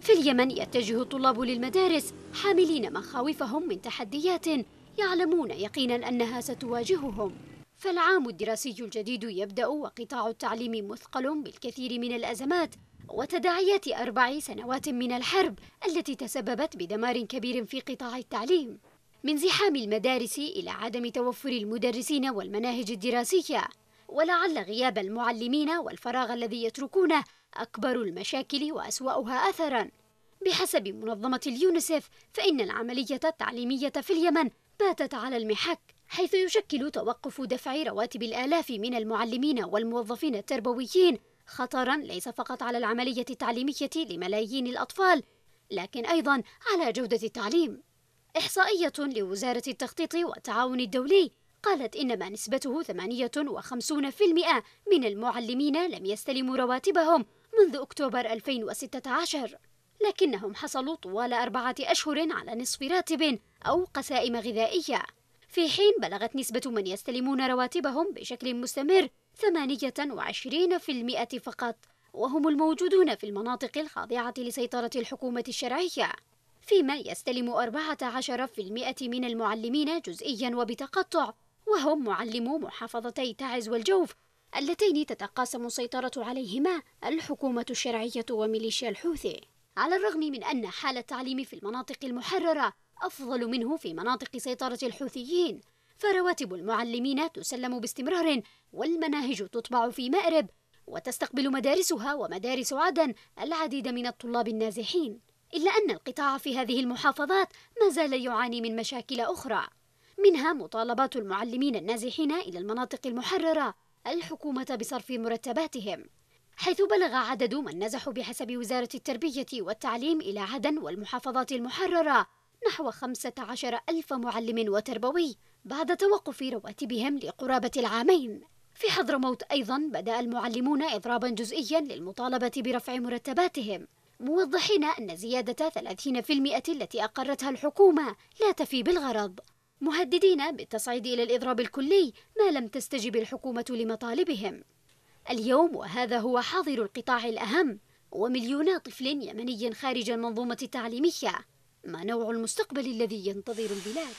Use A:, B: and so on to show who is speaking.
A: في اليمن يتجه الطلاب للمدارس حاملين مخاوفهم من تحديات يعلمون يقينا أنها ستواجههم فالعام الدراسي الجديد يبدأ وقطاع التعليم مثقل بالكثير من الأزمات وتداعيات أربع سنوات من الحرب التي تسببت بدمار كبير في قطاع التعليم من زحام المدارس إلى عدم توفر المدرسين والمناهج الدراسية ولعل غياب المعلمين والفراغ الذي يتركونه أكبر المشاكل وأسوأها أثراً بحسب منظمة اليونسيف فإن العملية التعليمية في اليمن باتت على المحك حيث يشكل توقف دفع رواتب الآلاف من المعلمين والموظفين التربويين خطرا ليس فقط على العملية التعليمية لملايين الأطفال لكن أيضا على جودة التعليم إحصائية لوزارة التخطيط والتعاون الدولي قالت إن ما نسبته 58% من المعلمين لم يستلموا رواتبهم منذ أكتوبر 2016 لكنهم حصلوا طوال أربعة أشهر على نصف راتب أو قسائم غذائية في حين بلغت نسبة من يستلمون رواتبهم بشكل مستمر 28% فقط وهم الموجودون في المناطق الخاضعة لسيطرة الحكومة الشرعية فيما يستلم 14% من المعلمين جزئيا وبتقطع وهم معلمو محافظتي تعز والجوف اللتين تتقاسم السيطرة عليهما الحكومة الشرعية وميليشيا الحوثي على الرغم من أن حال التعليم في المناطق المحررة أفضل منه في مناطق سيطرة الحوثيين فرواتب المعلمين تسلم باستمرار والمناهج تطبع في مأرب وتستقبل مدارسها ومدارس عدن العديد من الطلاب النازحين إلا أن القطاع في هذه المحافظات ما زال يعاني من مشاكل أخرى منها مطالبات المعلمين النازحين إلى المناطق المحررة الحكومة بصرف مرتباتهم حيث بلغ عدد من نزحوا بحسب وزارة التربية والتعليم إلى عدن والمحافظات المحررة نحو 15 ألف معلم وتربوي بعد توقف رواتبهم لقرابة العامين في حضرموت أيضا بدأ المعلمون إضرابا جزئيا للمطالبة برفع مرتباتهم موضحين أن زيادة 30% التي أقرتها الحكومة لا تفي بالغرض مهددين بالتصعيد إلى الإضراب الكلي ما لم تستجب الحكومة لمطالبهم اليوم وهذا هو حاضر القطاع الأهم ومليون طفل يمني خارج المنظومة التعليمية ما نوع المستقبل الذي ينتظر البلاد؟